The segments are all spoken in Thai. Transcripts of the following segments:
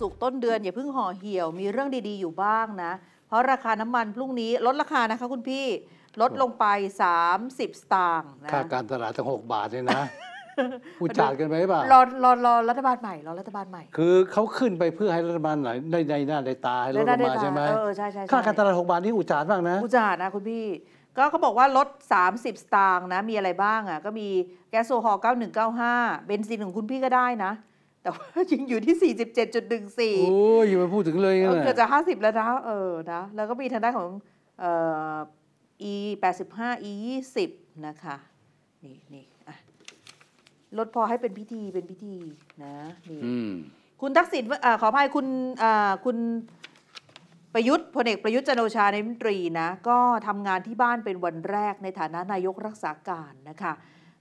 สุกต้นเดือนอย่า เพิ่งห่อเหี่ยวมีเรื่องดี ๆอยู่บ้างนะเพราะราคาน้ำมันพรุ่งนี้ลดราคานะคะคุณพี่ลดลงไป 30 สตางค์นะค่าการตลาดตั้งหกบาทเลยนะผู้จาดกันไหมป่ะรอรอรอรัฐบาลใหม่รอรัฐบาลใหม่คือเขาขึ้นไปเพื่อให้รัฐบาลไหนในในหน้าในตาให้ลดลงมาใช่ไหมเออใช่ใช่ค่าการตลาดหกบาทนี่อุจาดมากนะอุจารนะคุณพี่ก็เขาบอกว่าลด 30สตางค์นะ มีอะไรบ้างอ่ะก็มีแก๊สโซฮอล์9195เบนซินของคุณพี่ก็ได้นะแต่ว่ายิงอยู่ที่ 47.14 โอ้ยยัาไ่พูดถึงเลยนะเกือบจะ 50 แล้วนะเออ นะ แล้วก็มีทางด้านของเอ่อ e 85 e 20 นะคะ นี่นี่อ่ะลดพอให้เป็นพิธี เป็นพิธีนะ นี่คุณทักษิณอขออภัยคุณคุณประยุทธ์พลเอกประยุทธ์จันโอชาในมนตรีนะ ก็ทำงานที่บ้านเป็นวันแรกในฐานะนายกรักษาการนะคะ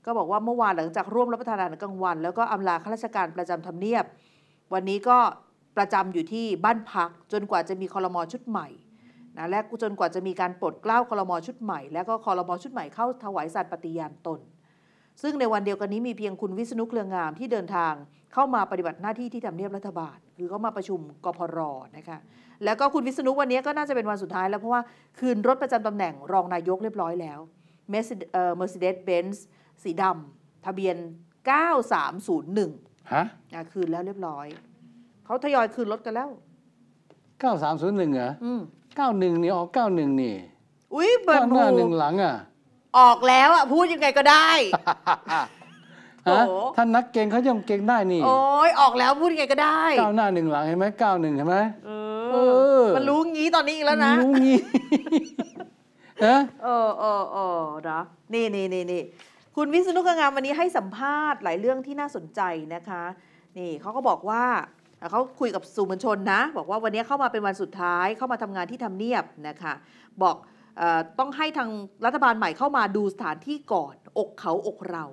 ก็บอกว่าเมื่อวานหลังจากร่วมรับประทานอาหารกลางวัน แล้วก็อำลาข้าราชการประจำทำเนียบวันนี้ก็ประจำอยู่ที่บ้านพัก จนกว่าจะมีคอรมอชุดใหม่นะและจนกว่าจะมีการปลดเกล้าคอรมอชุดใหม่ แล้วก็คอรมอชุดใหม่เข้าถวายสัตย์ปฏิญาณตนซึ่งในวันเดียวกันนี้มีเพียงคุณวิษณุเครืองามที่เดินทางเข้ามาปฏิบัติหน้าที่ที่ทำเนียบรัฐบาลคือเขามาประชุมกพรนะคะแล้วก็คุณวิษณุวันนี้ก็น่าจะเป็นวันสุดท้ายแล้วเพราะว่าคืนรถประจำตำแหน่งรองนายกเรียบร้อยแล้วเมร์เซเดสเบนซ์สีดำทะเบียน 9301 ฮะคืนแล้วเรียบร้อย เขาทยอยคืนรถกันแล้ว 9301 เหรอ อืม 91 นี่ออก 91 นี่ อุ้ยเบิดหน้าหนึ่งหลังอ่ะ ออกแล้วอ่ะ พูดยังไงก็ได้ท่านนักเก่งเขายังเก่งได้นี่ โอ้ยออกแล้วพูดยังไงก็ได้ก้าวหน้าหนึ่งหลังเห็นไหมก้าวหนึ่งเห็นไหมเออ มันรู้งี้ตอนนี้อีกแล้วนะรู้งี้เออเออเออนะนี่นี่นี่นี่คุณวิศนุกงามวันนี้ให้สัมภาษณ์หลายเรื่องที่น่าสนใจนะคะนี่เขาก็บอกว่าเขาคุยกับสื่อมวลชนนะบอกว่าวันนี้เข้ามาเป็นวันสุดท้ายเข้ามาทำงานที่ทำเนียบนะคะบอกอต้องให้ทางรัฐบาลใหม่เข้ามาดูสถานที่ก่อน อกเขาอกเรา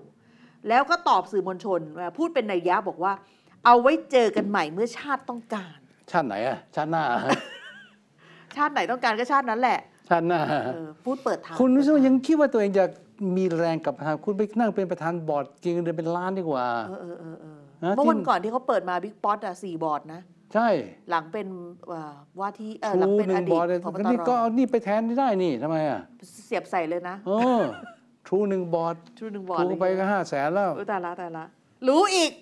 แล้วก็ตอบสื่อมวลชนพูดเป็นนัยยะบอกว่า เอาไว้เจอกันใหม่เมื่อชาติต้องการ ชาติไหนอะชาติหน้าชาติไหนต้องการก็ชาตินั้นแหละชาติหน้าพูดเปิดทางคุณวิศวยังคิดว่าตัวเองจะมีแรงกับประธานคุณไปนั่งเป็นประธานบอร์ดกินเดือนเป็นล้านดีกว่าเมื่อวันก่อนที่เขาเปิดมาบิ๊กป๊อตอ่ะสี่บอร์ดนะใช่ หลังเป็นว่าที่หลังเป็นอดีตพบอรนก็เอานี่ไปแทนได้นี่ทำไมอ่ะเสียบใส่เลยนะอทรูหนึ่งบอร์ดทรูหนึ่งบอร์ดทรูไปก็ห้าแสนแล้วแต่ละแต่ละรู้อีก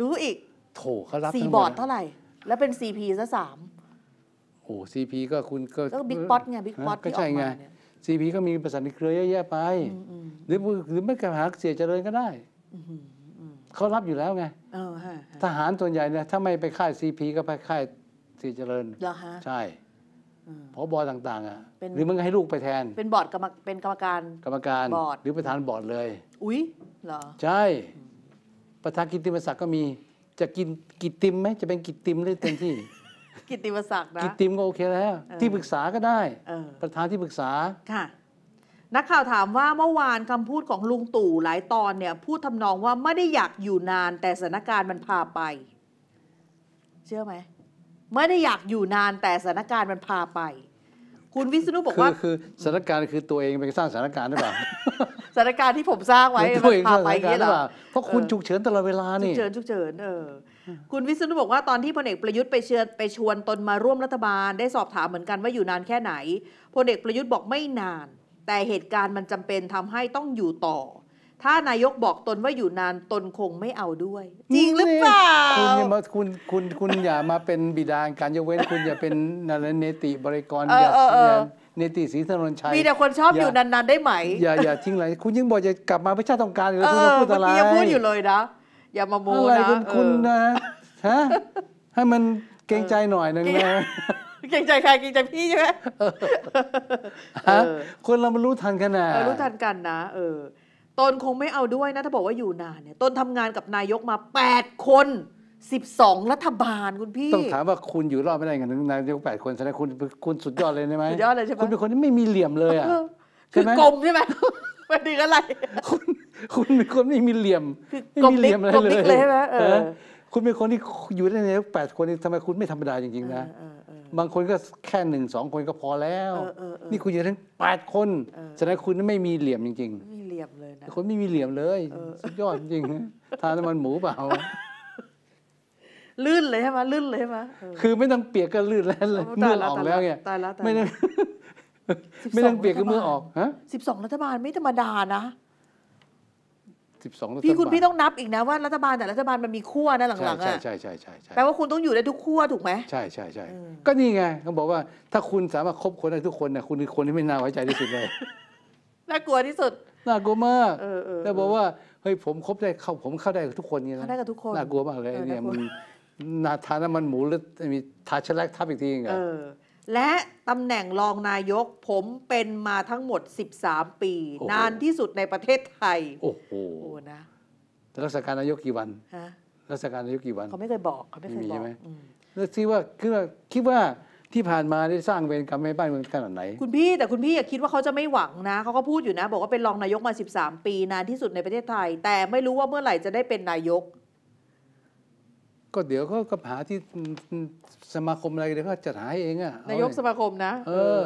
รู้อีกโถเขารับสี่บอร์ดเท่าไหร่แล้วเป็นซีพีซะสามโอ้ซีพีก็คุณก็ ก็บิ๊กป๊อตไงบิ๊กป๊อตก็ใช่ไงซีพีก็มีประสานในเครือเยอะแยะไปหรือหรือไม่กระหาเสียเจริญก็ได้เขารับอยู่แล้วไงทหารส่วนใหญ่เนี่ยถ้าไม่ไปค่ายซีพี ก็ไปค่ายเสียเจริญใช่พอบอรต่าง ๆ อ่ะ หรือมึงให้ลูกไปแทน เป็นบอร์ดกรรมเป็นกรรมการ กรรมการบอร์ดหรือประธานบอร์ดเลยอุ้ยเหรอใช่ ประธานกิติมศักดิ์ก็มี จะกินกิติมไหมจะเป็นกิติมรือเต็มที่กิติมศักดิ์นะกิติมก็โอเคแล้ว ที่ปรึกษาก็ได้ประธานที่ปรึกษาค่ะนักข่าวถามว่าเมื่อวานคำพูดของลุงตู่หลายตอนเนี่ย พูดทำนองว่าไม่ได้อยากอยู่นานแต่สถานการณ์มันพาไป เชื่อไหมไม่ได้อยากอยู่นานแต่สถานการณ์มันพาไป คุณวิศนุบอกว่าคือสถานการณ์คือตัวเองไปสร้างสถานการณ์หรือเปล่าสถานการณ์ที่ผมสร้างไว้มันพาไปอย่างนี้หรอเพราะคุณฉุกเฉินตลอดเวลานี่ฉุกเฉินฉุกเฉินเออคุณวิศนุบอกว่าตอนที่พลเอกประยุทธ์ไปเชิญไปชวนตนมาร่วมรัฐบาล ได้สอบถามเหมือนกันว่าอยู่นานแค่ไหนพลเอกประยุทธ์บอกไม่นาน แต่เหตุการณ์มันจำเป็นทำให้ต้องอยู่ต่อ ถ้านายกบอกตนว่าอยู่นานตนคงไม่เอาด้วยจริงหรือเปล่าคุณอย่ามาคุณคุณคุณอย่ามาเป็นบิดาการยกเว้นคุณอย่าเป็นนารเนติบริกรอย่าเนติศรีธนนชัย มีแต่คนชอบอยู่นานๆได้ไหมอย่าอย่าทิ้งเลยคุณยิ่งบอกจะกลับมาไระชาต้องการเลยคุณพูดอะไรเัื่อกพูดอยู่เลยนะอย่ามาโมอะไรนะคุณคุณนะฮะ ให้มันเกรงใจหน่อยหนึ่งนะ เกรงใจใครเกรงใจพี่ใช่ไหมฮะคนเรามันรู้ทันกันนะรู้ทันกันนะ เออ ตนคงไม่เอาด้วยนะถ้าบอกว่าอยู่นานเนี่ย ตนทำงานกับนายกมา8คน12รัฐบาลคุณพี่ ต้องถามว่าคุณอยู่รอดไม่ได้กันนายกแปดคนแสดงคุณคุณสุดยอดเลยใช่ไหมสุดยอดเลยใช่ไหมคุณเป็นคนที่ไม่มีเหลี่ยมเลยอ่ะคือกลมใช่ไหมม่ดีอะไร คุณคุณเป็นคนไม่มีเหลี่ยม ไม่มีเหลี่ยมอะไรเลยเลยใช่ไหมเออ คุณเป็นคนที่อยู่ได้ในแปดคนทำไมคุณไม่ธรรมดาจริงๆนะ บางคนก็แค่หนึ่งสองคนก็พอแล้ว นี่คุณอยู่ทั้งแปดคน ฉะนั้นคุณไม่มีเหลี่ยมจริงๆ ไม่มีเหลี่ยมเลยนะ คนไม่มีเหลี่ยมเลยสุดยอดจริงทานน้ำมันหมูเปล่า ลื่นเลยใช่ไหมลื่นเลยใช่ไหมคือไม่ต้องเปียกก็ลื่นแล้วเลยเมื่อออกแล้วเนี่ยไม่ต้องไม่ต้องเปลี่ยนกับมือออกฮะสิบสองรัฐบาลไม่ธรรมดานะสิบสองพี่คุณพี่ต้องนับอีกนะว่ารัฐบาลแต่รัฐบาลมันมีขั้วนะหลังๆอ่ะใช่ใช่ใช่ใช่แปลว่าคุณต้องอยู่ได้ทุกขั้วถูกไหมใช่ใช่ใช่ก็นี่ไงเขาบอกว่า ถ้าคุณสามารถคบคนได้ทุกคนนะคุณคือคนที่ไม่ น่าไว้ใจที่สุดเลยน่ากลัวที่สุดน่ากลัวมากแล้วบอกว่าเฮ้ยผมคบได้เข้าผมเข้าได้กับทุกคนนี่นะเข้าได้กับทุกคนน่ากลัวมากเลยเนี่ยมันนาทาน้ำมันหมูหรือมีทาชแลกทับอีกทีไงและตำแหน่งรองนายกผมเป็นมาทั้งหมด 13 ปี นานที่สุดในประเทศไทย โอ้โหนะรัศการนายกกี่วันรัศการนายกกี่วันเขาไม่เคยบอกเขาไม่เคยบอกใช่ไหมแล้วที่ว่าคือคิดว่าที่ผ่านมาได้สร้างเวรกรรมให้บ้านเมืองขนาดไหน คุณพี่แต่คุณพี่อย่าคิดว่าเขาจะไม่หวังนะเขาก็พูดอยู่นะบอกว่าเป็นรองนายกมา 13 ปี นานที่สุดในประเทศไทย แต่ไม่รู้ว่าเมื่อไหร่จะได้เป็นนายกก็เดี๋ยวก็ก็หาที่สมาคมอะไรเดี๋ยวก็จัดหาเองอ่ะนายกสมาคมนะ เออ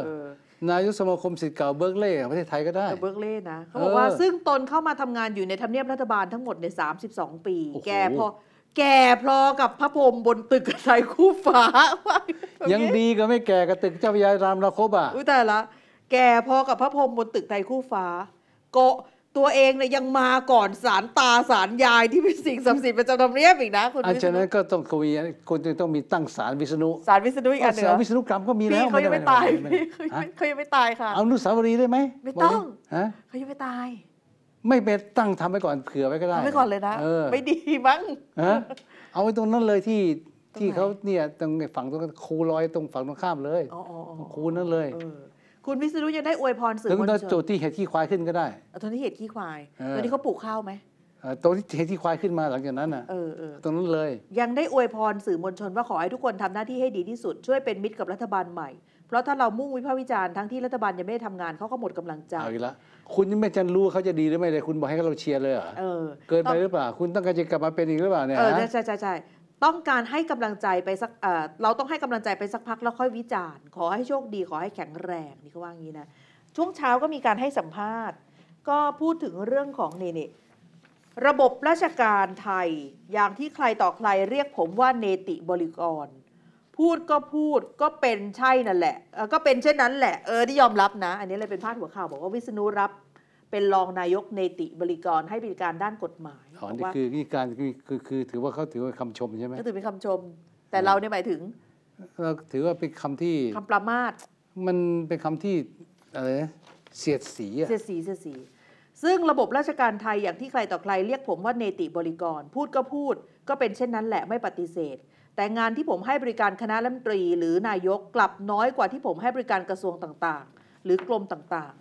นายกสมาคมสิทธิ์เก่าเบิร์กเล่ประเทศไทยก็ได้ เบิร์กเล่นะเขาบอกว่าซึ่งตนเข้ามาทำงานอยู่ในทำเนียบรัฐบาลทั้งหมดใน32 ปี แกพอแก่พลอกับพระพรมบนตึกไทยคู่ฟ้า ยังดีก็ไม่แก่กับตึกเจ้าพยารามราคบอ่ะอุ้ยแต่ละแก่พอกับพระพรมบนตึกไทยคู่ฟ้าโกตัวเองเนี่ยยังมาก่อนสารตาสารยายที่เป็นสิ่งสัมสิทธิ์ประจำทำเนียบอีกนะคุณอาจารย์ก็ต้องคุยคุณต้องมีตั้งสารวิษณุสารวิษณุอีกอันหนึ่งสารวิษณุกรรมก็มีแล้วเขายังไม่ตายเขายังไม่ตายค่ะเอานุสาวรีได้ไหมไม่ต้องเขายังไม่ตาย ไม่ไปตั้งทำไปก่อนเผื่อไว้ก็ได้ไำไปก่อนเลยนะไม่ดีมั้งเอาไว้ตรงนั้นเลยที่ที่เขาเนี่ยตรงฝั่งตรงคูลอยตรงฝั่งตรงข้ามเลยคูนั้นเลยคุณวิศนุยังได้อวยพรสื่อถึงมวลชจุดที่เห็ดขี้ควายขึ้นก็ได้ ตอนที่เห็ดขี้ควายตอนที่เขาปลูกข้าวไหมอตรงที่เห็ดขี้ควายขึ้นมาหลังจากนั้นน่ะตรงนั้นเลย ยังได้อวยพรสื่อมวลชนว่าขอให้ทุกคนทำหน้าที่ให้ดีที่สุดช่วยเป็นมิตรกับรัฐบาลใหม่เพราะถ้าเรามุ่งวิพากษ์วิจารณ์ทั้งที่รัฐบาลยังไม่ได้ทำงานเขาก็หมดกำลังใจเอาอีกแล้วคุณยังไม่จันรู้เขาจะดีหรือไม่เลยคุณบอกให้เราเชียร์เลยเหรอเออเกินไปหรือเปล่า คุณต้องการจะกลับมาเป็นอีกหรือเปล่าเนี่ยใช่ใช่ใช่ใช่ต้องการให้กำลังใจไปสักเราต้องให้กำลังใจไปสักพักแล้วค่อยวิจารณ์ขอให้โชคดีขอให้แข็งแรงนี่เขาว่างี้นะช่วงเช้าก็มีการให้สัมภาษณ์ก็พูดถึงเรื่องของนี่นี่ระบบราชการไทยอย่างที่ใครต่อใครเรียกผมว่าเนติบริกร พูดก็พูดก็เป็นใช่นั่นแหละ ก็เป็นเช่นนั้นแหละเออที่ยอมรับนะอันนี้เลยเป็นพาดหัวข่าว บอกว่าวิษณุรับเป็นรองนายกเนติบริกรให้บริการด้านกฎหมายอ๋อนี่คือนี่การคือคือถือว่าเขาถือว่าคำชมใช่ไหมก็ถือเป็นคำชม แต่เราเนี่ยหมายถึง เราถือว่าเป็นคำที่ คำประมาท มันเป็นคำที่อะไรเสียดสีอะเสียดสีเสียดสี ซึ่งระบบราชการไทยอย่างที่ใครต่อใครเรียกผมว่าเนติบริกร พูดก็พูด ก็เป็นเช่นนั้นแหละไม่ปฏิเสธ แต่งานที่ผมให้บริการคณะรัฐมนตรี หรือนายกกลับน้อยกว่าที่ผมให้บริการกระทรวงต่างๆ หรือกรมต่าง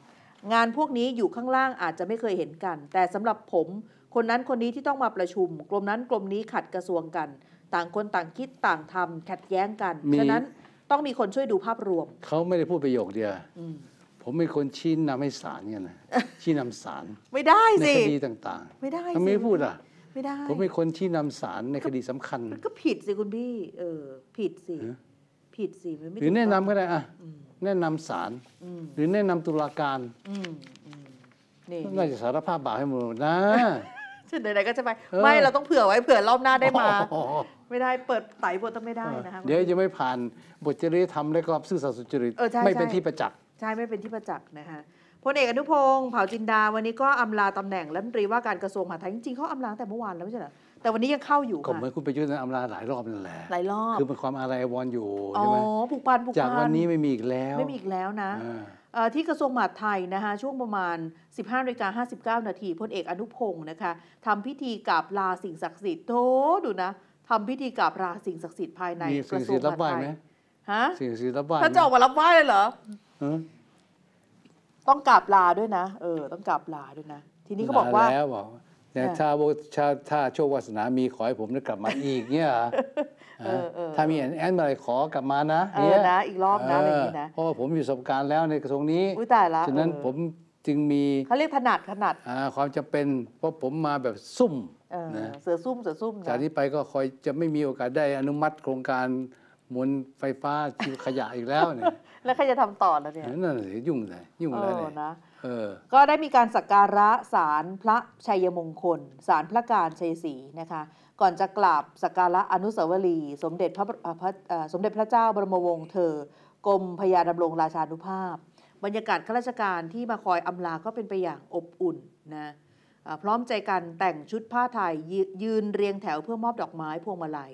งานพวกนี้อยู่ข้างล่างอาจจะไม่เคยเห็นกัน แต่สำหรับผม คนนั้นคนนี้ที่ต้องมาประชุม กลมนั้นกลมนี้ขัดกระทรวงกัน ต่างคนต่างคิดต่างทำขัดแย้งกันฉะนั้นต้องมีคนช่วยดูภาพรวมเขาไม่ได้พูดประโยคเดียวผมเป็นคนชี้นำให้ศาลเนี่ยนะชี้นำศาลไม่ได้สิในคดีต่างๆ ไม่ได้ทำไมพูดอ่ะไม่ได้ ผมเป็นคนชี้นำศาลในคดีสำคัญก็ผิดสิคุณพี่ เออ ผิดสิผิดสิหรือแนะนำก็ได้อ่ะแนะนำศาลหรือแนะนำตุลาการนี่น่าจะสารภาพบาปให้หมดนะฉันไหนๆก็จะไป ไม่เราต้องเผื่อไว้เผื่อรอบหน้าได้มา ไม่ได้เปิดไตบทต้องไม่ได้นะคะเดี๋ยวจะไม่ผ่านบทจริยธรรมและก็ซื่อสัตย์สุจริตเออใช่ ไม่เป็นที่ประจักษ์ ใช่ไม่เป็นที่ประจักษ์นะคะพลเอกอนุพงศ์เผ่าจินดาวันนี้ก็อำลาตำแหน่งรัฐมนตรีว่าการกระทรวงมหาดไทยจริงๆเขาอำลาตั้งแต่เมื่อวานแล้วไม่ใช่เหรอแต่วันนี้ยังเข้าอยู่ก็เหมือนคุณประยุทธ์นั้นอำลาหลายรอบนั่นแหละหลายรอบคือเป็นความอะไรวอนอยู่ใช่ไหมอ๋อผูกพันผูกพันจากวันนี้ไม่มีอีกแล้ว ไม่มีอีกแล้วนะที่กระทรวงมหาดไทยนะคะช่วงประมาณ 15นาฬิกานาทีพลเอกอนุพงศ์นะคะทำพิธีกราบลาสิ่งศักดิ์สิทธิ์โธดูนะทำพิธีกราบลาสิ่งศักดิ์สิทธิ์ภายในกระทรวงมหาดไทยฮะสิ่งศักดิ์สิทธิ์รับไหว้ท่านจะออกมารับไหว้เลยเหรอต้องกราบลาด้วยนะเออ ต้องกราบลาด้วยนะทีนี้เขาบอกว่าบอกนี่ยถ้าว่าถ้าโชควาสนามีขอให้ผมได้กลับมาอีกเนี่ยถ้ามีแอนแอะไรขอกลับมานะ เนี่ยนะอีกรอบนะออย่างนี้นะ เพราะว่าผมมีประสบการณ์แล้วในกระทรวงนี้อุ้ยตายละฉะนั้นผมจึงมีเขาเรียกถนัดถนัด ความจำเป็นเพราะผมมาแบบซุ่มเสือซุ่มเสือซุ่มจากนี้ไปก็คอยจะไม่มีโอกาสได้อนุมัติโครงการมวลไฟฟ้าที่ขยะอีกแล้วเนี่ยแล้วใครจะทำต่อแล้วเนี่ยนั่นเลยยุ่งเลยยุ่งเลยเนยนะเออก็ได้มีการสักการะสารพระชัยมงคลสารพระการชัยศรีนะคะก่อนจะกราบสักการะอนุสาวรีย์สมเด็จพระสมเด็จพระเจ้าบรมวงศ์เธอกรมพญาดำรงราชานุภาพ บรรยากาศข้าราชการที่มาคอยอำลาก็เป็นไปอย่างอบอุ่นนะพร้อมใจกันแต่งชุดผ้าไทยยืนเรียงแถวเพื่อมอบดอกไม้พวงมาลัย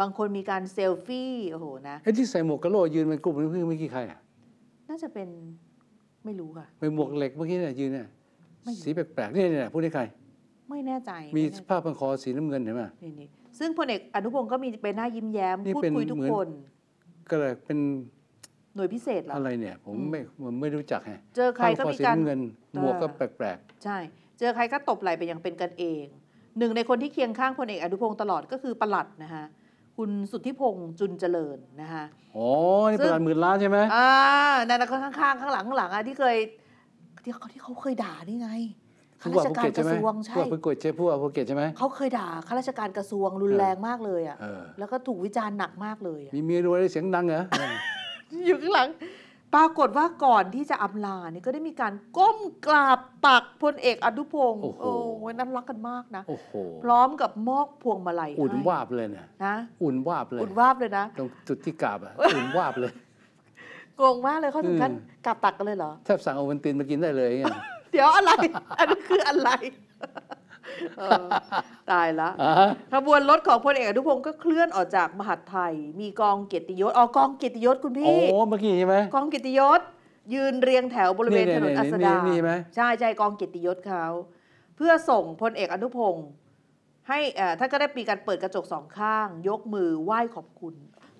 บางคนมีการเซลฟี่ โอ้โหนะไอ้ที่ใส่หมวกกะโหลกยืนเป็นกลุ่มนี่เพื่อนไม่กี่ใครอ่ะ น่าจะเป็น ไม่รู้ค่ะเป็นหมวกเหล็กเมื่อกี้เนี่ยยืนเนี่ย สีแปลกๆ นี่เนี่ยผู้ใด้ใคร ไม่แน่ใจ มีผ้าพันคอสีน้ำเงินเห็นไหมนี่ซึ่งพลเอกอนุพงศ์ก็มีไปหน้ายิ้มแย้ม พูดคุยทุกคน ก็เลยเป็น หน่วยพิเศษหรอ อะไรเนี่ย ผมไม่ไม่รู้จักไง เจอใครก็มีการเงินหมวกก็แปลกๆ ใช่ เจอใครก็ตบไหลไปอย่างเป็นกันเอง หนึ่งในคนที่เคียงข้างพลเอกอนุพงศ์ตลอดก็คือประหลัดนะฮะคุณสุทธิพงศ์จุนเจริญนะคะอ๋อ นี่เป็นหมื่นล้านใช่ไหมอ่านั่นนะข้างข้างข้างหลังข้างหลังอ่ะที่เคยที่เขาที่เขาเคยด่านี่ไง ข้าราชการกระทรวงใช่พวกภูเก็ตใช่พวกภูเกตใช่ไหมเขาเคยด่าข้าราชการกระทรวงรุนแรงมากเลยอ่ะ แล้วก็ถูกวิจารณ์หนักมากเลยมีเมียรวยเสียงดังเหรอ อยู่ข้างหลังปรากฏว่าก่อนที่จะอาลาเนี่ยก็ได้มีการก้มกราบปักพลเอกอนุพงศ์โอ้โหนั้นรักกันมากนะพร้อมกับมอกพวงมาลัยอุ่นวาบเลยนะนะอุ่นวาบเลยอุ่นวาบเลยนะตรงจุดที่กราบอ่ะอุ่นวาบเลยโงงมากเลยเขาถึงขั้นกราบตักกันเลยเหรอแทบสั่งเอาวันตินมากินได้เลยเดี๋ยวอะไร อันนี้คืออะไรตายละขบวนรถของพลเอกอนุพงศ์ก็เคลื่อนออกจากมหาดไทยมีกองเกียรติยศอ๋อกองเกียรติยศคุณพี่ โอ้เมื่อกี้ใช่ไหมกองเกียรติยศยืนเรียงแถวบริเวณถนนอัสดาใช่ ใช่ กองเกียรติยศเขาเพื่อส่งพลเอกอนุพงศ์ให้ท่านก็ได้ปีการเปิดกระจกสองข้าง ยกมือไหว้ขอบคุณ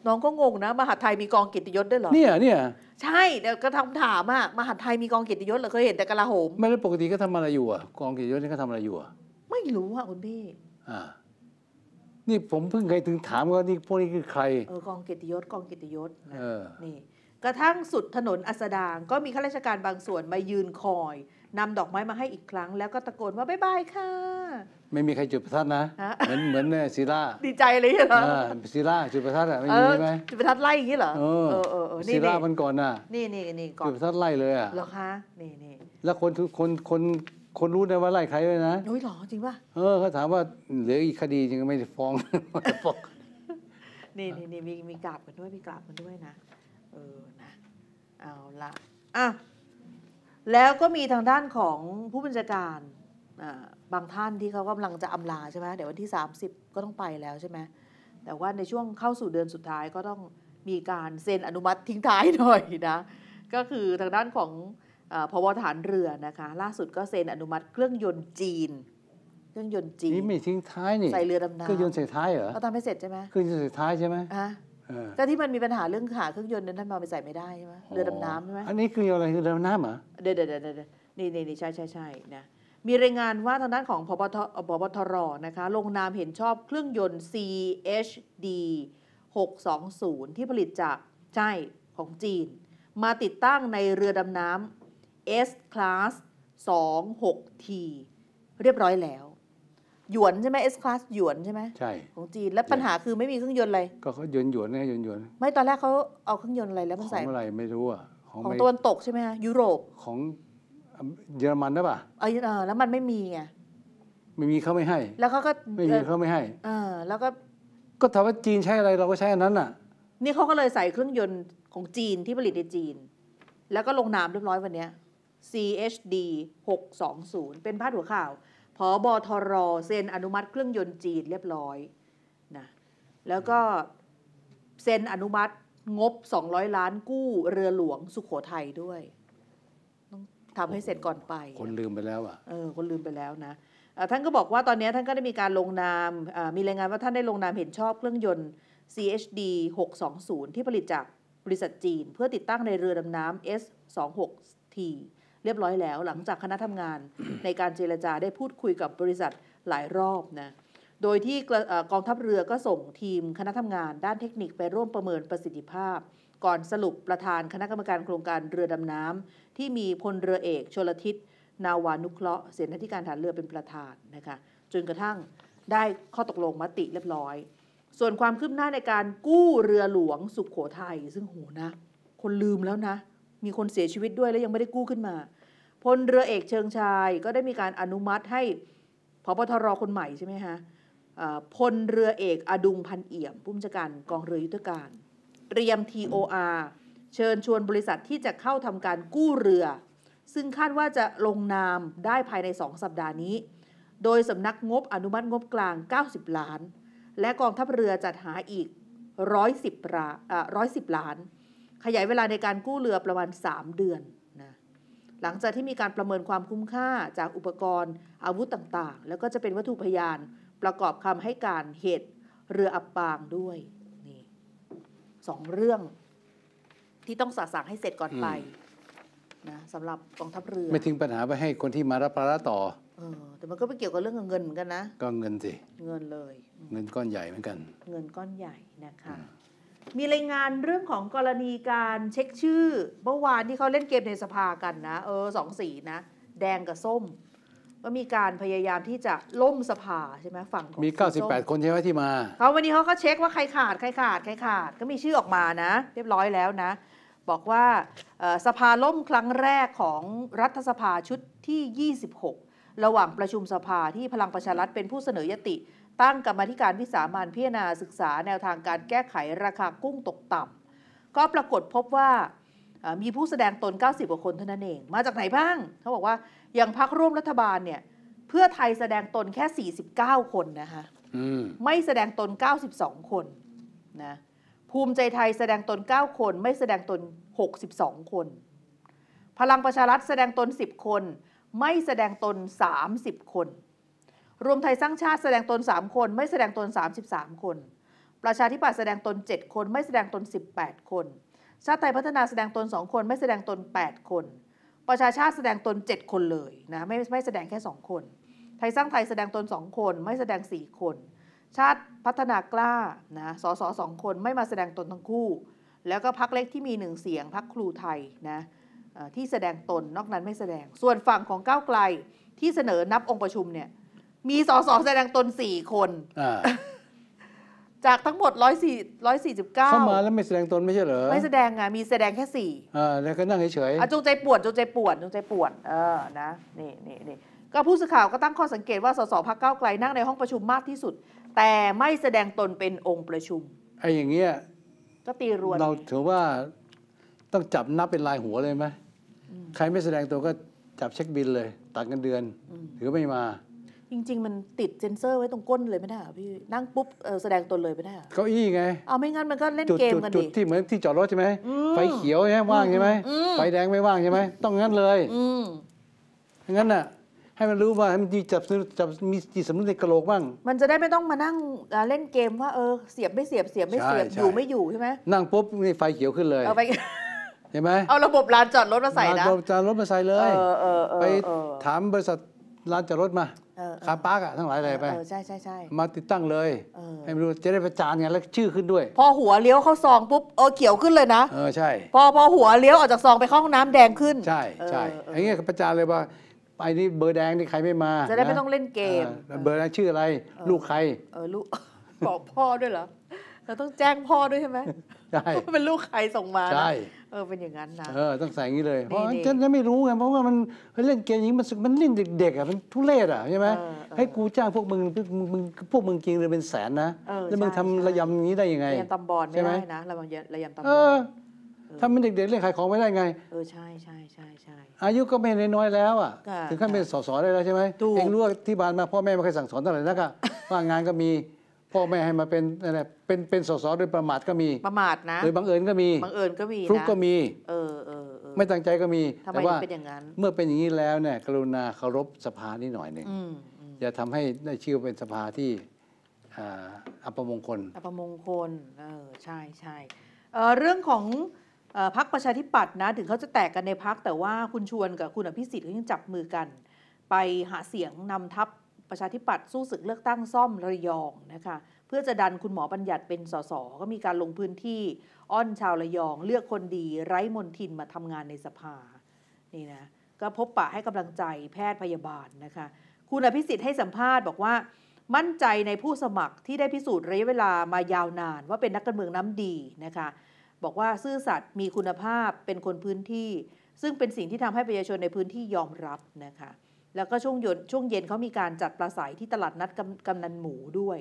น้องก็งงนะมหาไทยมีกองเกียรติยศด้วยเหรอเนี่ยเนี่ยใช่เดี๋ยวก็ทำถามอ่ะมหาไทยมีกองเกียรติยศเหรอเคยเห็นแต่กระลาโหมไม่ได้ปกติก็ทำอะไรอยู่อ่ะกองเกียรติยศนี่ก็ทำอะไรอยู่อ่ะไม่รู้ค่ะคุณพี่อ่านี่ผมเพิ่งเคยถึงถามว่านี่พวกนี้คือใครเออกองเกียรติยศกองเกียรติยศนะนี่ กระทั่งสุดถนนอัสดาง ก็มีข้าราชการบางส่วนมายืนคอยนำดอกไม้มาให้อีกครั้ง แล้วก็ตะโกนว่าบ๊ายบายค่ะ ไม่มีใครจุดประทัดนะ เหมือนเหมือนเนี่ยศิลาดีใจเลยเหรอศิลาจุดประทัดอ่ะไม่มีใช่ไหมจุดประทัดไล่อย่างนี้เหรอเออเออเออศิลามันก่อนน่ะนี่นี่นี่ก่อนจุดประทัดไล่เลยอ่ะเหรอคะนี่นี่ แล้วคนคนคนคนรู้ได้ว่าไล่ใครไว้นะโอ้ยหรอจริงป่ะเออเขาถามว่าเหลืออีกคดียังไม่ได้ฟ้องฟ้องนี่นี่นี่มีมีกราบกันด้วยมีกราบกันด้วยนะ เออนะเอาละ อ่ะ แล้วก็มีทางด้านของผู้บัญชาการบางท่านที่เขากำลังจะอำลาใช่ไหมเดี๋ยววันที่ 30 ก็ต้องไปแล้วใช่ไหม แต่ว่าในช่วงเข้าสู่เดือนสุดท้ายก็ต้องมีการเซ็นอนุมัติทิ้งท้ายหน่อยนะ ก็คือทางด้านของพบฐานเรือนะคะ ล่าสุดก็เซ็นอนุมัติเครื่องยนต์จีน เครื่องยนต์จีน นี่ไม่ทิ้งท้ายนี่ ใส่เรือดำน้ำเครื่องยนต์ใส่ท้ายเหรอเขาทำให้เสร็จใช่ไหมเครื่องยนต์ใส่ท้ายใช่ไหมอ่ะก็ที่มันมีปัญหาเรื่องขาเครื่องยนต์นั้นท่านมาไปใส่ไม่ได้ใช่ไหมเรือดำน้ำใช่ไหมอันนี้คืออะไรคือเรือดำน้ำเหรอ เดี๋ยวเดี๋ยวเดี๋ยวนี่นี่นี่ใช่ใช่ใช่นะ มีรายงานว่าทางด้านของพบทพบทรนะคะ ลงนามเห็นชอบเครื่องยนต์ CHD 620 ที่ผลิตจากใช่ของจีน มาติดตั้งในเรือดำน้ำ S Class 26T เรียบร้อยแล้วหยวนใช่ไหม S Class หยวนใช่ไหมใช่ของจีนแล้วปัญหาคือไม่มีเครื่องยนต์อะไรก็เขาหยวนหยวนน่หยวนหยวนไม่ตอนแรกเขาเอาเครื่องยนต์อะไร แล้วมาใส่ของอะไรไม่รู้อ่ะของตะวันตกใช่ไหมยุโรปของเยอรมันได้ป่ะเออเออแล้วมันไม่มีไงไม่มีเขาไม่ให้ แล้วเขาก็ไม่มีเขาไม่ให้ เออแล้วก็ก็ถามว่าจีนใช้อะไรเราก็ใช้อันนั้นน่ะ นี่เขาก็เลยใส่เครื่องยนต์ของจีนที่ผลิตในจีน แล้วก็ลงนามเรียบร้อยวันเนี้ย CHD 620 เป็นพาดหัวข่าว พอบอทรเซ็นอนุมัติเครื่องยนต์จีนเรียบร้อยนะ แล้วก็เซ็นอนุมัติงบ 200 ล้านกู้เรือหลวงสุขโขทัยด้วยต้องทำให้เสร็จก่อนไป คนลืมไปแล้วอ่ะ เออ คนลืมไปแล้วนะ ท่านก็บอกว่าตอนนี้ท่านก็ได้มีการลงนามมีรายงานว่าท่านได้ลงนามเห็นชอบเครื่องยนต์ CHD 620 ที่ผลิตจากบริษัทจีน เพื่อติดตั้งในเรือดำน้ำ S26T เรียบร้อยแล้วหลังจากคณะทำงานในการเจรจาได้พูดคุยกับบริษัทหลายรอบนะ โดยที่กองทัพเรือก็ส่งทีมคณะทำงานด้านเทคนิคไปร่วมประเมินประสิทธิภาพ ก่อนสรุปประธานคณะกรรมการโครงการเรือดำน้ำ ที่มีพลเรือเอกชลทิศ นาวานุเคราะห์เสนาธิการฐานเรือเป็นประธานนะคะจนกระทั่งได้ข้อตกลงมติเรียบร้อย ส่วนความคืบหน้าในการกู้เรือหลวง สุขโขทัยซึ่งโหนะ คนลืมแล้วนะ มีคนเสียชีวิตด้วยแล้วยังไม่ได้กู้ขึ้นมาพลเรือเอกเชิงชายก็ได้มีการอนุมัติให้พบทร คนใหม่ใช่ไหมฮะพลเรือเอกอดุงพันเอี่ยมผู้บัญชาการกองเรือยุทธการเตรียม TOR เชิญชวนบริษัทที่จะเข้าทำการกู้เรือ ซึ่งคาดว่าจะลงนามได้ภายใน 2 สัปดาห์นี้ โดยสำนักงบอนุมัติงบกลาง 90 ล้าน และกองทัพเรือจัดหาอีก 110ร้อยสิบล้าน ขยายเวลาในการกู้เรือประมาณ3 เดือนหลังจากที่มีการประเมินความคุ้มค่าจากอุปกรณ์ อาวุธต่าง ๆ แล้วก็จะเป็นวัตถุพยานประกอบคำให้การเหตุ เรืออับปางด้วยนี่สองเรื่องที่ต้องสะสางให้เสร็จก่อนไป นะสำหรับกองทัพเรือ ไม่ทิ้งปัญหาไปให้คนที่มารับภาระต่อเออแต่มันก็ไปเกี่ยวกับเรื่องเงินเหมือนกันนะ ก็เงินสิ เงินเลย เงินก้อนใหญ่เหมือนกันเงินก้อนใหญ่นะคะมีรายงานเรื่องของกรณีการเช็คชื่อ เมื่อวานที่เขาเล่นเกมในสภากันนะ เออสองสีนะแดงกับส้มก็มีการพยายามที่จะล่มสภาใช่ไหมฝั่งของมีสิบแ98 คนใช่ไหมที่มาเขาวันนี้เขาก็เช็คว่าใครขาดใครขาดใครขาดก็มีชื่อออกมานะ เรียบร้อยแล้วนะ บอกว่าสภาล่มครั้งแรกของรัฐสภาชุดที่ 26 ระหว่างประชุมสภาที่พลังประชารัฐเป็นผู้เสนอยติตั้งกรรมธิการวิสามันพิจารณาศึกษาแนวทางการแก้ไขราคากุ้งตกต่ำก็ปรากฏพบว่ามีผู้แสดงตน 90กว่าคนเท่านั้นเองมาจากไหนบ้าง เขาบอกว่า อย่างพักร่วมรัฐบาล เนี่ย เพื่อไทยแสดงตนแค่ 49 คนนะคะมไม่แสดงตน 92 คนนะภูมิใจไทยแสดงตน 9 คนไม่แสดงตน 62 คน พลังประชารัฐแสดงตน 10 คน ไม่แสดงตน 30 คนรวมไทยสร้างชาติแสดงตน 3 คนไม่แสดงตน 33 คน ประชาธิปัตย์แสดงตน 7 คนไม่แสดงตน 18 คน ชาติไทยพัฒนาแสดงตน 2 คนไม่แสดงตน 8 คน ประชาชาติแสดงตน 7 คนเลยนะไม่ไม่แสดงแค่ 2 คน ไทยสร้างไทยแสดงตน2คนไม่แสดง 4 คน ชาติพัฒนากล้านะสสสองคนไม่มาแสดงตนทั้งคู่ แล้วก็พักเล็กที่มีหนึ่งเสียงพักครูไทยนะที่แสดงตนนอกนั้นไม่แสดง ส่วนฝั่งของก้าวไกลที่เสนอนับองค์ประชุมเนี่ยมีสสแสดงตนสี่คนจากทั้งหมดร้อยสี่ร้อยสี่สิบเก้าเข้ามาแล้วไม่แสดงตนไม่ใช่เหรอ ไม่แสดงอ่ะมีแสดงแค่สี่อ่าแล้วก็นั่งเฉยๆจงใจปวดจงใจปวดจงใจปวดเออนะนี่นี่นี่ก็ผู้สื่อข่าวก็ตั้งข้อสังเกตว่าสสพักเก้าไกลนั่งในห้องประชุมมากที่สุด แต่ไม่แสดงตนเป็นองค์ประชุมไอ้อย่างเงี้ยก็ตีรวนเราถือว่าต้องจับนับเป็นลายหัวเลยไหมใครไม่แสดงตัวก็จับเช็คบินเลย ตัดเงินเดือนถือไม่มาจริง ๆ มันติดเซนเซอร์ไว้ตรงก้นเลยไม่ได้หรอพี่นั่งปุ๊บแสดงตนเลยไม่ได้หรอเก้าอี้ไงเอาไม่งั้นมันก็เล่นเกมกันดิจุดที่เหมือนที่จอดรถใช่ไหมไฟเขียวใช่ไหมว่างใช่ไหมไฟแดงไม่ว่างใช่ไหมต้องงั้นเลยงั้นน่ะให้มันรู้ว่าให้มันจับจับมีจิตสำนึกในกระโหลกบ้างมันจะได้ไม่ต้องมานั่งเล่นเกมว่าเออเสียบไม่เสียบเสียบไม่เสียบอยู่ไม่อยู่ใช่ไหมนั่งปุ๊บนี่ไฟเขียวขึ้นเลยเห็นใช่ไหมเอาระบบลานจอดรถมาใส่นะลานจอดรถมาใส่เลยไปถามบริษัทลานจอดรถมาคาปาร์กอะทั้งหลายอะไรไปใช่ใช่ใช่มาติดตั้งเลยให้มันรู้จะได้ประจานไงแล้วชื่อขึ้นด้วย พอหัวเลี้ยวเข้าซองปุ๊บเออเขียวขึ้นเลยนะเออใช่ พอพอหัวเลี้ยวออกจากซองไปเข้าห้องน้ำแดงขึ้นใช่ใช่อย่างเงี้ยประจานเลยว่าไอ้นี่เบอร์แดงนี่ใครไม่มา จะได้ไม่ต้องเล่นเกมเบอร์แดงชื่ออะไร ลูกใคร เออลูกบอกพ่อด้วยเหรอเราต้องแจ้งพ่อด้วยใช่ไหมใช่เป็นลูกใครส่งมาใช่เออเป็นอย่างนั้นนะเออต้องใส่อย่างนี้เลยเพราะฉันไม่รู้ไงเพราะว่ามันเล่นเกมนี้มันมันเล่นเด็กๆอ่ะมันทุเรศอ่ะใช่ไหมให้กูจ้างพวกมึงมึงพวกมึงจริงเลยเป็นแสนนะแล้วมึงทำระยำอย่างนี้ได้ยังไงระยำตำบอลใช่ไหมนะระยำระยำตำบอลถ้าเป็นเด็กๆเล่นขายของไม่ได้ไงเออใช่ใช่ใช่ใช่อายุก็ไม่น้อยแล้วอ่ะถึงขั้นเป็นสสได้แล้วใช่ไหมเองรู้ว่าที่บ้านมาพ่อแม่ไม่เคยสั่งสอนอะไรนักอ่ะว่างานก็มีพ่อแม่ให้มาเป็นอะไรเป็นเป็นสสโดยประมาทก็มีประมาทนะโดยบังเอิญก็มีบังเอิญก็มีฟลุกก็มีเออเออไม่ตั้งใจก็มีแต่ว่าเป็นอย่างนั้น เมื่อเป็นอย่างนี้แล้วเนี่ยกรุณาเคารพสภานี่หน่อยหนึ่งอย่าทำให้ได้ชื่อเป็นสภาที่อัปมงคลอัปมงคลเออใช่ใช่เรื่องของพรรคประชาธิปัตย์นะถึงเขาจะแตกกันในพักแต่ว่าคุณชวนกับคุณอภิสิทธิ์ก็ยังจับมือกัน ไปหาเสียงนำทัพประชาธิปัตย์สู้ศึกเลือกตั้งซ่อมระยองนะคะเพื่อจะดันคุณหมอบัญญัติเป็นสสก็มีการลงพื้นที่อ้อนชาวระยอง เลือกคนดี ไร้มนทินมาทำงานในสภา นี่นะ ก็พบปะให้กำลังใจแพทย์พยาบาลนะคะ คุณอภิสิทธิ์ให้สัมภาษณ์บอกว่ามั่นใจในผู้สมัครที่ได้พิสูจน์ระยะเวลามายาวนาน ว่าเป็นนักการเมืองน้ำดีนะคะ บอกว่าซื่อสัตย์มีคุณภาพเป็นคนพื้นที่ ซึ่งเป็นสิ่งที่ทำให้ประชาชนในพื้นที่ยอมรับนะคะแล้วก็ช่วงเย็นช่วงเย็นเขามีการจัดปราศัยที่ตลาดนัดกำนันหมูด้วย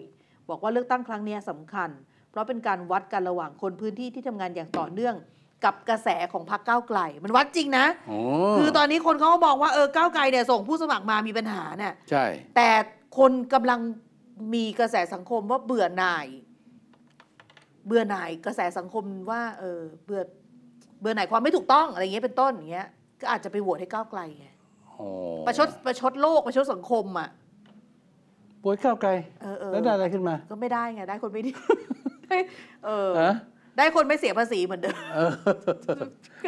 บอกว่าเลือกตั้งครั้งนี้สำคัญ เพราะเป็นการวัดกันระหว่างคนพื้นที่ที่ทำงานอย่างต่อเนื่องกับกระแสของพรรคก้าวไกล มันวัดจริงนะคือตอนนี้คนเขาบอกว่าเออก้าวไกลเนี่ยส่งผู้สมัครมามีปัญหาเนี่ยใช่แต่คนกำลังมีกระแสสังคมว่าเบื่อหน่ายเบื่อหน่ายกระแสสังคมว่าเออเบื่อเบื่อหน่ายความไม่ถูกต้อง อะไรเงี้ยเป็นต้นอย่างเงี้ยก็อาจจะไปโหวตให้ก้าวไกลไงประชดประชดโลกประชดสังคมอ่ะป่วยก้าวไกลแล้วได้อะไรขึ้นมา ก็ไม่ได้ไง ได้คนไม่ดี เออได้คนไม่เสียภาษีเหมือนเดิม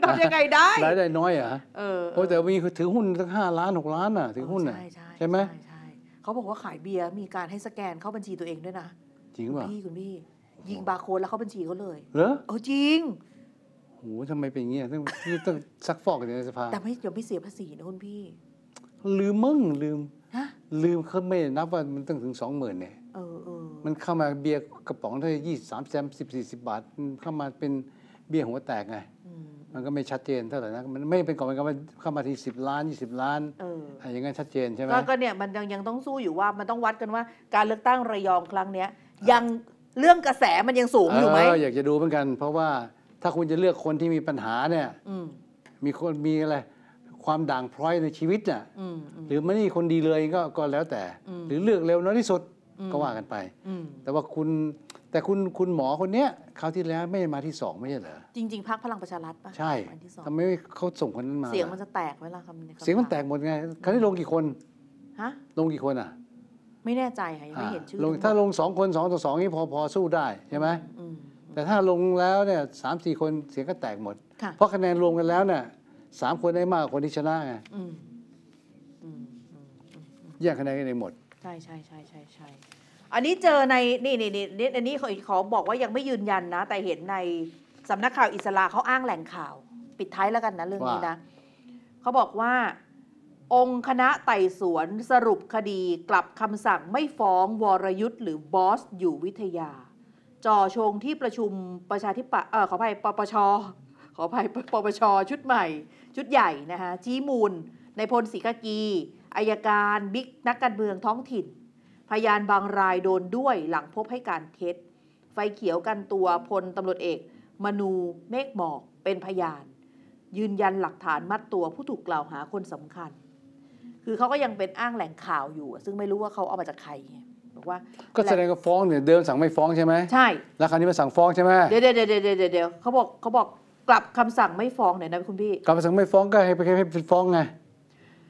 ทำยังไงได้รายได้น้อยอ่ะเออแต่มีถือหุ้นสักห้าล้านหกล้านอ่ะถือหุ้นอ่ะใช่ไหมใช่เขาบอกว่าขายเบียร์มีการให้สแกนเข้าบัญชีตัวเองด้วยนะ จริงป่ะพี่คุณพี่ ยิงบาร์โค้ดแล้วเข้าบัญชีเขาเลย เหรอเออจริงโหทำไมเป็นอย่างเงี้ยต้องต้องซักฟอกในสภาแต่ไม่เดี๋ยวไม่เสียภาษีนะคุณพี่ลืมมึงลืมฮะลืมเขาไม่นับว่ามันตั้งถึงสองหมื่นเนี่ยเออเออมันเข้ามาเบียร์กระป๋องเท่ายี่สามแซมสิบสี่สิบบาทเข้ามาเป็นเบียร์หัวแตกไงมันก็ไม่ชัดเจนเท่าไหร่นะมันไม่เป็นก่อนมันก็มาเข้ามาทีสิบล้านยี่สิบล้านเอออะไรอย่างเงี้ยชัดเจนใช่ไหมก็ก็เนี่ยมันยังยังต้องสู้อยู่ว่ามันต้องวัดกันว่าการเลือกตั้งระยองครั้งเนี้ยยังเรื่องกระแสมันยังสูงอยู่ไหมอยากจะดูเหมือนกันเพราะว่าถ้าคุณจะเลือกคนที่มีปัญหาเนี่ยมีคนมีอะไรความด่างพร้อยในชีวิตเนี่ยหรือไม่นี่คนดีเลยก็ก็แล้วแต่ หรือเลือกเร็วน้อยที่สุดก็ว่ากันไปแต่ว่าคุณ แต่คุณคุณหมอคนเนี้ยคราวที่แล้วไม่มาที่สองไม่ใช่เหรอจริงๆพักพลังประชารัฐป่ะใช่ทำไมเขาส่งคนนั้นมาเสียงมันจะแตกเวลาคำนี้เสียงมันแตกหมดไงคราไดี้ลงกี่คน ฮะ ลงกี่คนอ่ะ ไม่แน่ใจค่ะยังไม่เห็นชื่อถ้าลงสองคนสองต่อสองนี่พอพอสู้ได้ใช่ไหมแต่ถ้าลงแล้วเนี่ยสามสี่คนเสียงก็แตกหมด เพราะคะแนนรวมกันแล้วเนี่ยสามคนได้มากกว่าคนที่ชนะไงแยกคะแนนกันในหมด ใช่ใช่ใช่ใช่ใช่อันนี้เจอในนี่นี่นี่อันนี้ขอขอบอกว่ายังไม่ยืนยันนะ แต่เห็นในสำนักข่าวอิสราเขาอ้างแหล่งข่าว ปิดท้ายแล้วกันนะเรื่องนี้นะ เขาบอกว่า องค์คณะไต่สวนสรุปคดีกลับคำสั่งไม่ฟ้องวรยุทธ์หรือบอสอยู่วิทยาจ่อชงที่ประชุมประชาธิปัตย์ขออภัยปปชขออภัยปปชชุดใหม่ ชุดใหญ่นะคะชี้มูล ในพลศิกากีอายการบิ๊ก นักการเมืองท้องถิ่น พยานบางรายโดนด้วยหลังพบให้การเท็จ ไฟเขียวกันตัวพลตำรวจเอก มนูเมฆหมอกเป็นพยาน ยืนยันหลักฐานมัดตัวผู้ถูกกล่าวหาคนสำคัญ คือเขาก็ยังเป็นอ้างแหล่งข่าวอยู่ ซึ่งไม่รู้ว่าเขาเอามาจากใครว่าก็แสดงว่าฟ้องเนี่ยเดิมสั่งไม่ฟ้องใช่ไหมใช่แล้วคราวนี้มาสั่งฟ้องใช่ไหมเดี๋ยวเดี๋ยวเดี๋ยวเดี๋ยวเขาบอกเขาบอกกลับคำสั่งไม่ฟ้องเนี่ยนะคุณพี่กลับคำสั่งไม่ฟ้องก็ให้ไปให้ฟ้องไง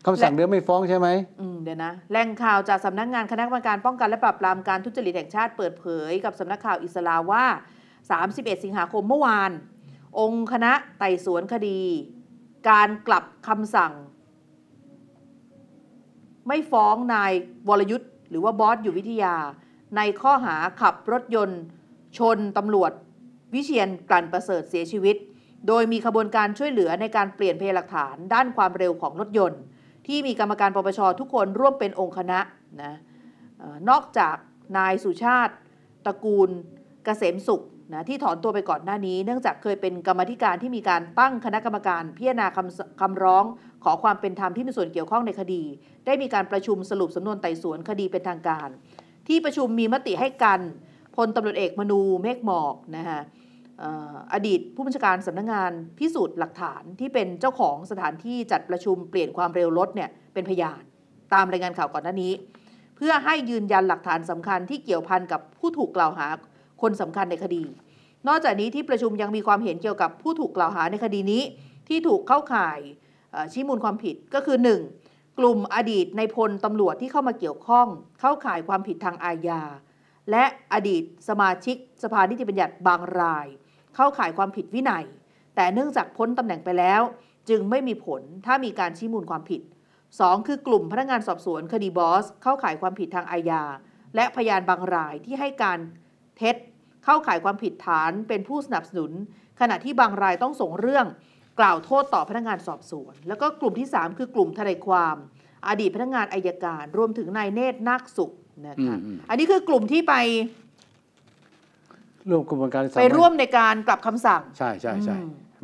คำสั่งเดิมไม่ฟ้องใช่ไหมอืมเดี๋ยวนะแหล่งข่าวจากสำนักงานคณะกรรมการป้องกันและปราบปรามการทุจริตแห่งชาติเปิดเผย กับสำนักข่าวอิสราว่า31 สิงหาคมเมื่อวาน องค์คณะไต่สวนคดี การกลับคำสั่ง ไม่ฟ้องนายวรยุทธหรือว่าบอสอยู่วิทยา ในข้อหาขับรถยนต์ชนตำรวจวิเชียนกลั่นประเสริฐเสียชีวิต โดยมีขบวนการช่วยเหลือในการเปลี่ยนพยานหลักฐาน ด้านความเร็วของรถยนต์ ที่มีกรรมการปปชทุกคนร่วมเป็นองค์คณะนะนอกจากนายสุชาติตระกูลกเกษมสุขนะที่ถอนตัวไปก่อนหน้านี้ เนื่องจากเคยเป็นกรรมธิการที่มีการตั้งคณะกรรมการ พิจารณาคำคำร้อง ขอความเป็นธรรมที่มีส่วนเกี่ยวข้องในคดี ได้มีการประชุมสรุปสำนวนไต่สวนคดีเป็นทางการ ที่ประชุมมีมติให้กันพลตำรวจเอกมนูเมฆหมอก นะคะอดีตผู้บัญชาการสำนักงงาน พิสูจน์หลักฐานที่เป็นเจ้าของสถานที่จัดประชุมเปลี่ยนความเร็วรถเนี่ยเป็นพยานตามรายงานข่าวก่อนหน้านี้ เพื่อให้ยืนยันหลักฐานสำคัญที่เกี่ยวพันกับผู้ถูกกล่าวหาคนสำคัญในคดี นอกจากนี้ที่ประชุมยังมีความเห็นเกี่ยวกับผู้ถูกกล่าวหาในคดีนี้ที่ถูกเข้าข่ายชี้มูลความผิดก็คือ 1. กลุ่มอดีตในพลตำรวจที่เข้ามาเกี่ยวข้อง เข้าข่ายความผิดทางอาญาและอดีตสมาชิก สภานิติบัญญัติบางราย เข้าข่ายความผิดวินัย แต่เนื่องจากพ้นตำแหน่งไปแล้ว จึงไม่มีผลถ้ามีการชี้มูลความผิด 2. คือกลุ่มพนักงานสอบสวน คดีบอส เข้าข่ายความผิดทางอาญาและพยานบางรายที่ให้การเท็จเข้าข่ายความผิดฐานเป็นผู้สนับสนุน ขณะที่บางรายต้องส่งเรื่องกล่าวโทษต่อพนักงานสอบสวนแล้วก็กลุ่มที่ 3 คือกลุ่มทนายความ อดีตพนักงานอายการ รวมถึงนายเนตรนาคสุขนะคะอันนี้คือกลุ่มที่ไปร่วมกระบวนการไปร่วมในการกลับคำสั่ง ใช่ใช่ใช่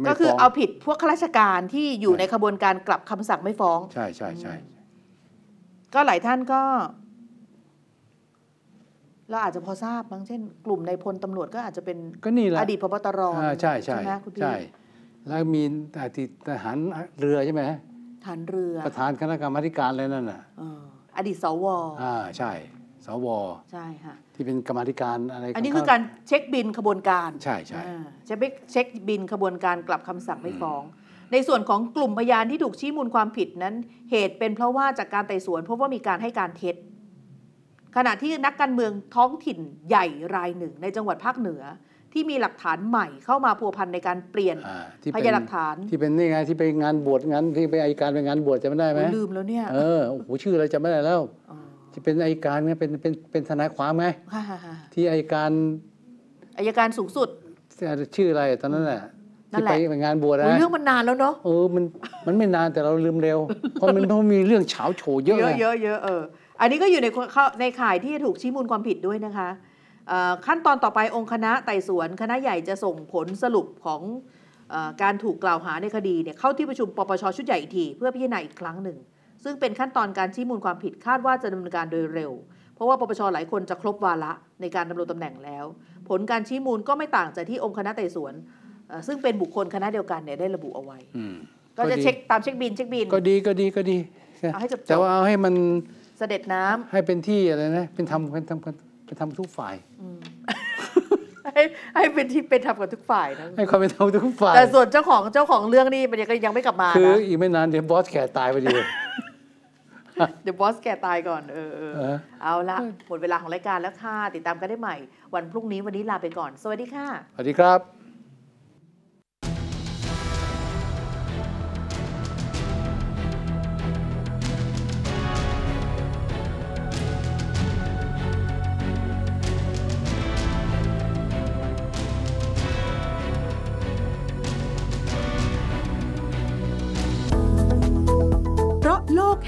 ก็คือเอาผิดพวกข้าราชการที่อยู่ในขบวนการกลับคำสั่งไม่ฟ้อง ใช่ใช่ใช่ก็หลายท่านก็เราอาจจะพอทราบบางเช่น กลุ่มในพลตำรวจก็อาจจะเป็นอดีตพบตรใช่ใช่ใช่ไหมคุณใช่แล้วมีอดีตทหารเรือใช่ไหมทหารเรือประธานคณะกรรมการอะไรนั่นน่ะอดีตสวอ่าใช่สวใช่ค่ะที่เป็นกรรมธิการอะไรอันนี้คือการเช็คบินขบวนการ ใช่ใช่จะไปเช็คบินขบวนการกลับคำสั่งไม่ฟ้อง ในส่วนของกลุ่มพยานที่ถูกชี้มูลความผิดนั้นเหตุเป็นเพราะว่าจากการไต่สวนพบว่ามีการให้การเท็จขณะที่นักการเมืองท้องถิ่นใหญ่รายหนึ่ง ในจังหวัดภาคเหนือ ที่มีหลักฐานใหม่เข้ามาพัวพันในการเปลี่ยนพยานหลักฐาน ที่เป็นนี่ไง ที่ไปงานบวชงานที่ไปไอการไปงานบวชจำไม่ได้ไหมลืมแล้วเนี่ยเออโอ้โหชื่ออะไรจำไม่ได้แล้วที่เป็นไอการ่ยเป็นเป็นเป็นทนายความไงที่ไอการอายการสูงสุด ชื่ออะไรตอนนั้นแหละที่ไปงานบวชนะเรื่องมันนานแล้วเนาะเออมันมันไม่นานแต่เราลืมเร็วเพราะมันเพราะมีเรื่องเฉาโฉเยอะเยอะเยอะเอออันนี้ก็อยู่ในในข่ายที่ถูกชี้มูลความผิดด้วยนะคะ ขั้นตอนต่อไปองค์คณะไต่สวนคณะใหญ่จะส่งผลสรุปของอการถูกกล่าวหาในคดีเนี่ย เข้าที่ประชุมปปชชุดใหญ่อีกทีเพื่อพิจารณาอีกครั้งหนึ่งซึ่งเป็นขั้นตอนการชี้มูลความผิดคาดว่าจะดำเนินการโดยเร็ว เพราะว่าปปช หลายคนจะครบวาระในการดำรงตำแหน่งแล้ว ผลการชี้มูลก็ไม่ต่างจากที่องค์คณะไต่สวนซึ่งเป็นบุคคลคณะเดียวกันเนี่ยได้ระบุเอาไว้ก็จะเช็คตามเช็คบินเช็คบินก็ดีก็ดีก็ดี แต่ว่าเอาให้มันเสด็จน้ำ ให้เป็นที่อะไรนะ เป็นทำเป็นทำเป็นทำทุกฝ่ายให้ให้เป็นที่เป็นธรรมกับทุกฝ่ายนะให้ความเป็นธรรมทุกฝ่ายแต่ส่วนเจ้าของเจ้าของเรื่องนี่มันยังยังไม่กลับมาคืออีกไม่นาน เดี๋ยวบอสแก่ตายไปดีเดี๋ยวบอสแก่ตายก่อนเออเออเอาละหมดเวลาของรายการแล้วค่ะติดตามกันได้ใหม่ วันพรุ่งนี้วันนี้ลาไปก่อนสวัสดีค่ะสวัสดีครับ